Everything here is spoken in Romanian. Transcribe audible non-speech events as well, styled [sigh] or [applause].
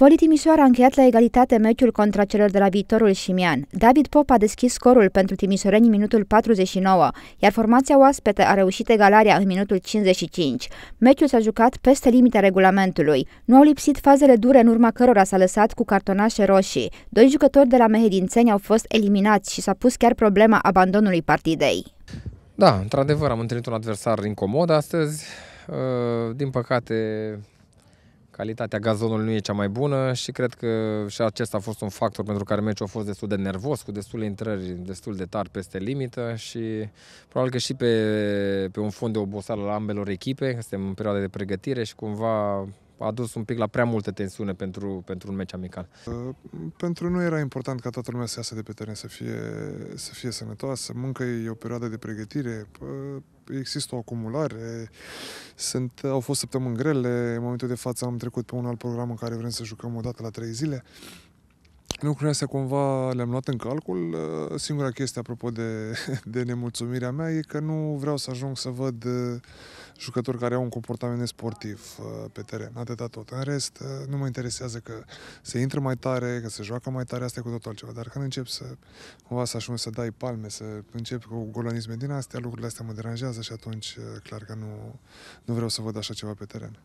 Poli Timișoara a încheiat la egalitate meciul contra celor de la Viitorul Șimian. David Pop a deschis scorul pentru timișoreni în minutul 49, iar formația oaspete a reușit egalarea în minutul 55. Meciul s-a jucat peste limita regulamentului. Nu au lipsit fazele dure în urma cărora s-a lăsat cu cartonașe roșii. Doi jucători de la Mehedințeni au fost eliminați și s-a pus chiar problema abandonului partidei. Da, într-adevăr am întâlnit un adversar incomod astăzi. Ă, din păcate, calitatea gazonului nu e cea mai bună și cred că și acesta a fost un factor pentru care meciul a fost destul de nervos, cu destule intrări destul de tari peste limită și probabil că și pe, pe un fond de oboseală la ambelor echipe, suntem în perioada de pregătire și cumva a dus un pic la prea multă tensiune pentru, pentru un meci amical. Uh, pentru noi era important ca toată lumea să iasă de pe teren, să fie, să fie sănătoasă. Mâncă e o perioadă de pregătire, uh, există o acumulare, sunt, au fost săptămâni grele, în momentul de față am trecut pe un alt program în care vrem să jucăm o dată la trei zile lucrurile astea cumva le-am luat în calcul. Uh, singura chestie, apropo de, [laughs] de nemulțumirea mea, e că nu vreau să ajung să văd uh, jucători care au un comportament sportiv uh, pe teren. Atâta tot. În rest, nu mă interesează că se intră mai tare, că se joacă mai tare, asta e cu totul altceva. Dar când încep să, cumva, să ajung să dai palme, să încep cu golanisme din astea, lucrurile astea mă deranjează și atunci, clar că nu, nu vreau să văd așa ceva pe teren.